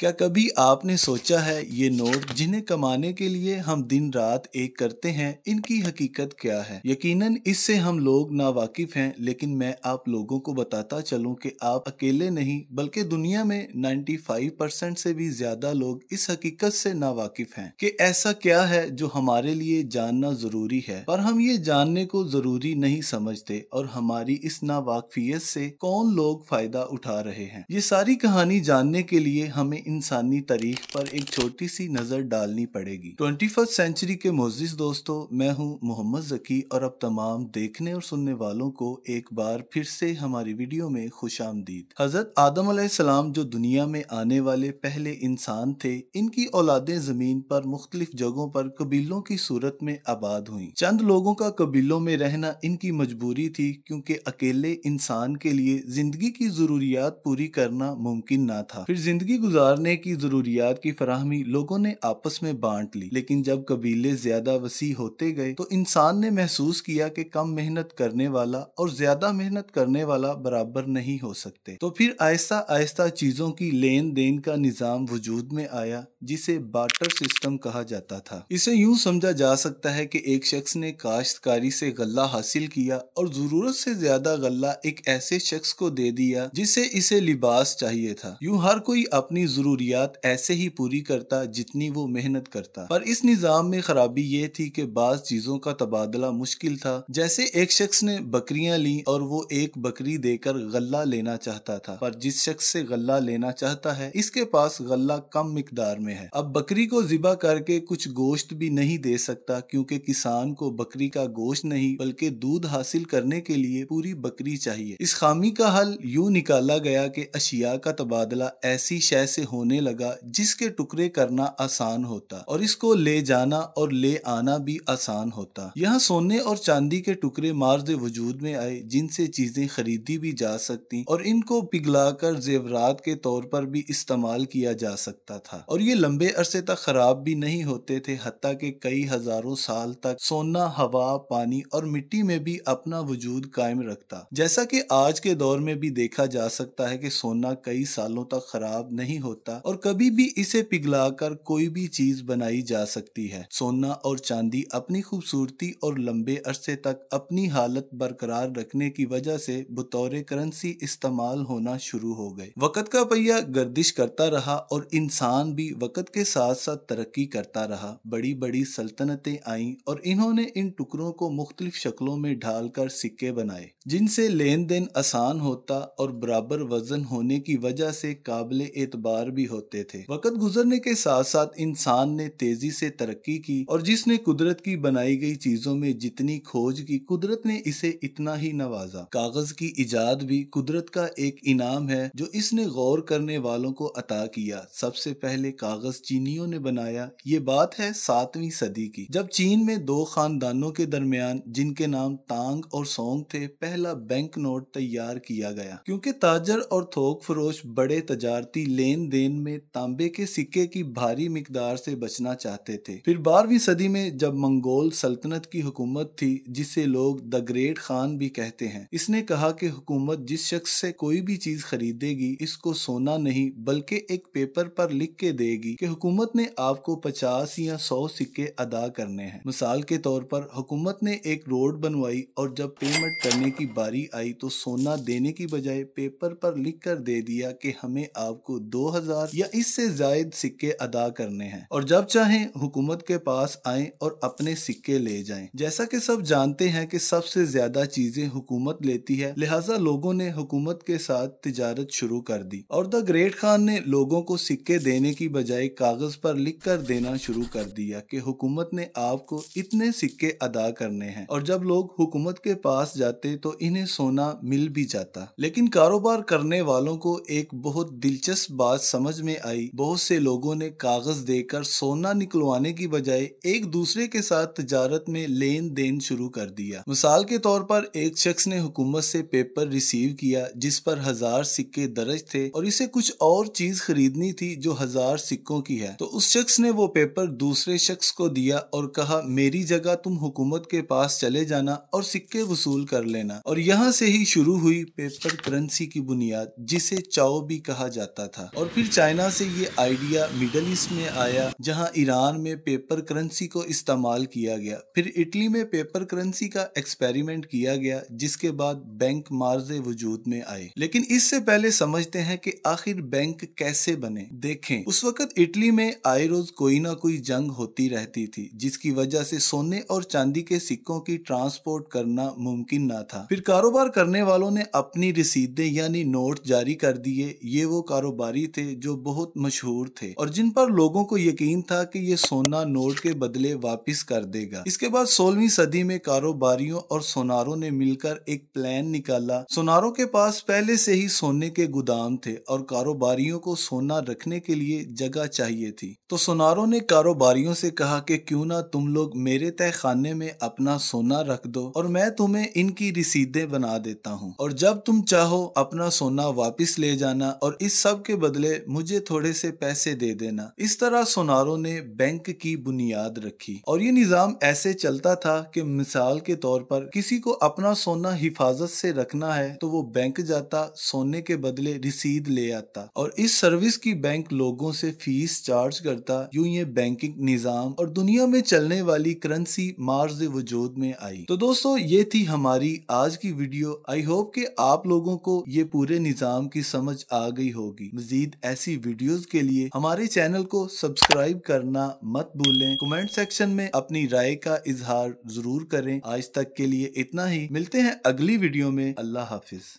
क्या कभी आपने सोचा है ये नोट जिन्हें कमाने के लिए हम दिन रात एक करते हैं इनकी हकीकत क्या है यकीनन इससे हम लोग वाकिफ हैं लेकिन मैं आप लोगों को बताता चलूं कि आप अकेले नहीं बल्कि दुनिया में 95 परसेंट से भी ज्यादा लोग इस हकीकत से वाकिफ़ हैं कि ऐसा क्या है जो हमारे लिए जानना जरूरी है और हम ये जानने को जरूरी नहीं समझते और हमारी इस ना वाकफियत से कौन लोग फायदा उठा रहे हैं ये सारी कहानी जानने के लिए हमें इंसानी तारीख पर एक छोटी सी नज़र डालनी पड़ेगी ट्वेंटी फर्स्ट सेंचुरी के मोजिज दोस्तों मैं हूं मोहम्मद जकी और अब तमाम देखने और सुनने वालों को एक बार फिर से हमारी वीडियो में खुश आमदीद हजरत आदम सलाम जो दुनिया में आने वाले पहले इंसान थे इनकी औलादें जमीन पर मुख्तलिफ जगहों पर कबीलों की सूरत में आबाद हुई चंद लोगों का कबीलों में रहना इनकी मजबूरी थी क्योंकि अकेले इंसान के लिए जिंदगी की जरूरियात पूरी करना मुमकिन ना था फिर जिंदगी गुजार मरने की जरूरियात की फराहमी लोगों ने आपस में बांट ली लेकिन जब कबीले ज्यादा वसी होते गए तो इंसान ने महसूस किया कि कम मेहनत करने वाला और ज्यादा मेहनत करने वाला बराबर नहीं हो सकते तो फिर आहिस्ता आहिस्ता चीजों की लेन देन का निज़ाम वजूद में आया जिसे बाटर सिस्टम कहा जाता था इसे यूं समझा जा सकता है कि एक शख्स ने काश्तकारी से गल्ला हासिल किया और जरूरत से ज्यादा गल्ला एक ऐसे शख्स को दे दिया जिसे इसे लिबास चाहिए था यूं हर कोई अपनी जरूरत ज़रूरियात ऐसे ही पूरी करता जितनी वो मेहनत करता पर इस निज़ाम में खराबी ये थी कि बाज़ चीज़ों का तबादला मुश्किल था जैसे एक शख्स ने बकरियां ली और वो एक बकरी देकर गल्ला लेना चाहता था पर जिस शख्स से गल्ला लेना चाहता है इसके पास गल्ला कम मिकदार में है अब बकरी को जिबा करके कुछ गोश्त भी नहीं दे सकता क्योंकि किसान को बकरी का गोश्त नहीं बल्कि दूध हासिल करने के लिए पूरी बकरी चाहिए इस खामी का हल यूं निकाला गया कि अशिया का तबादला ऐसी शय से हो होने लगा जिसके टुकड़े करना आसान होता और इसको ले जाना और ले आना भी आसान होता यहाँ सोने और चांदी के टुकड़े मार्ज वजूद में आए जिनसे चीजें खरीदी भी जा सकती और इनको पिघलाकर जेवरात के तौर पर भी इस्तेमाल किया जा सकता था और ये लंबे अरसे तक खराब भी नहीं होते थे हती के कई हजारों साल तक सोना हवा पानी और मिट्टी में भी अपना वजूद कायम रखता जैसा कि आज के दौर में भी देखा जा सकता है कि सोना कई सालों तक खराब नहीं होता सकता और कभी भी इसे पिघलाकर कोई भी चीज बनाई जा सकती है सोना और चांदी अपनी खूबसूरती और लंबे अरसे तक अपनी हालत बरकरार रखने की वजह से बतौर करेंसी इस्तेमाल होना शुरू हो गए वक़्त का पहिया गर्दिश करता रहा और इंसान भी वक़्त के साथ साथ तरक्की करता रहा बड़ी बड़ी सल्तनतें आईं और इन्होंने इन टुकड़ों को मुख्तलिफ शक्लों में ढालकर सिक्के बनाए जिनसे लेन देन आसान होता और बराबर वजन होने की वजह से काबिल एतबार भी होते थे वक्त गुजरने के साथ साथ इंसान ने तेजी से तरक्की की और जिसने कुदरत की बनाई गई चीजों में जितनी खोज की कुदरत ने इसे इतना ही नवाजा कागज की इजाद भी कुदरत का एक इनाम है जो इसने गौर करने वालों को अता किया सबसे पहले कागज चीनियों ने बनाया ये बात है सातवीं सदी की जब चीन में दो खानदानों के दरमियान जिनके नाम तांग और सोंग थे पहला बैंक नोट तैयार किया गया क्योंकि ताजर और थोक फरोश बड़े तजारती लेन देन देन में तांबे के सिक्के की भारी मिकदार से बचना चाहते थे फिर बारहवीं सदी में जब मंगोल सल्तनत की हुकूमत थी जिसे लोग द ग्रेट खान भी कहते हैं इसने कहा कि हुकूमत जिस शख्स से कोई भी चीज खरीदेगी इसको सोना नहीं बल्कि एक पेपर पर लिख के देगी कि हुकूमत ने आपको पचास या सौ सिक्के अदा करने हैं मिसाल के तौर पर हुकूमत ने एक रोड बनवाई और जब पेमेंट करने की बारी आई तो सोना देने की बजाय पेपर पर लिख कर दे दिया कि हमें आपको दो हजार या इससे जायद सिक्के अदा करने हैं और जब चाहें हुकूमत के पास आए और अपने सिक्के ले जाए जैसा की सब जानते हैं की सबसे ज्यादा चीजें हुकूमत लेती है लिहाजा लोगों ने हुकूमत के साथ तजारत शुरू कर दी और द ग्रेट खान ने लोगों को सिक्के देने की बजाय कागज पर लिख कर देना शुरू कर दिया की हुकूमत ने आपको इतने सिक्के अदा करने हैं और जब लोग हुकूमत के पास जाते तो इन्हें सोना मिल भी जाता लेकिन कारोबार करने वालों को एक बहुत दिलचस्प बात समझ समझ में आई बहुत से लोगों ने कागज देकर सोना निकलवाने की बजाय एक दूसरे के साथ तजारत में लेन देन शुरू कर दिया मिसाल के तौर पर एक शख्स ने हुकूमत से पेपर रिसीव किया जिस पर हजार सिक्के दर्ज थे और इसे कुछ और चीज खरीदनी थी जो हजार सिक्कों की है तो उस शख्स ने वो पेपर दूसरे शख्स को दिया और कहा मेरी जगह तुम हुकूमत के पास चले जाना और सिक्के वसूल कर लेना और यहाँ से ही शुरू हुई पेपर करेंसी की बुनियाद जिसे चाओ भी कहा जाता था और फिर चाइना से ये आइडिया मिडल ईस्ट में आया जहां ईरान में पेपर करेंसी को इस्तेमाल किया गया फिर इटली में पेपर करेंसी का एक्सपेरिमेंट किया गया जिसके बाद बैंक मार्ज वजूद में आए लेकिन इससे पहले समझते हैं कि आखिर बैंक कैसे बने देखें उस वक्त इटली में आए रोज कोई ना कोई जंग होती रहती थी जिसकी वजह से सोने और चांदी के सिक्कों की ट्रांसपोर्ट करना मुमकिन ना था फिर कारोबार करने वालों ने अपनी रसीदे यानी नोट जारी कर दिए ये वो कारोबारी थे जो बहुत मशहूर थे और जिन पर लोगों को यकीन था कि ये सोना नोट के बदले वापस कर देगा इसके बाद सोलहवीं सदी में कारोबारियों और सोनारों ने मिलकर एक प्लान निकाला सोनारों के पास पहले से ही सोने के गोदाम थे और कारोबारियों को सोना रखने के लिए जगह चाहिए थी तो सोनारों ने कारोबारियों से कहा कि क्यों ना तुम लोग मेरे तय खाने में अपना सोना रख दो और मैं तुम्हें इनकी रसीदे बना देता हूँ और जब तुम चाहो अपना सोना वापिस ले जाना और इस सब के बदले मुझे थोड़े से पैसे दे देना इस तरह सोनारों ने बैंक की बुनियाद रखी और ये निज़ाम ऐसे चलता था कि मिसाल के तौर पर किसी को अपना सोना हिफाजत से रखना है तो वो बैंक जाता सोने के बदले रिसीद ले आता और इस सर्विस की बैंक लोगों से फीस चार्ज करता यूं ये बैंकिंग निज़ाम और दुनिया में चलने वाली करेंसी मार्ज वजूद में आई तो दोस्तों ये थी हमारी आज की वीडियो आई होप कि आप लोगों को ये पूरे निज़ाम की समझ आ गई होगी मजीद ऐसे ऐसी वीडियोस के लिए हमारे चैनल को सब्सक्राइब करना मत भूलें कमेंट सेक्शन में अपनी राय का इजहार जरूर करें आज तक के लिए इतना ही मिलते हैं अगली वीडियो में अल्लाह हाफिज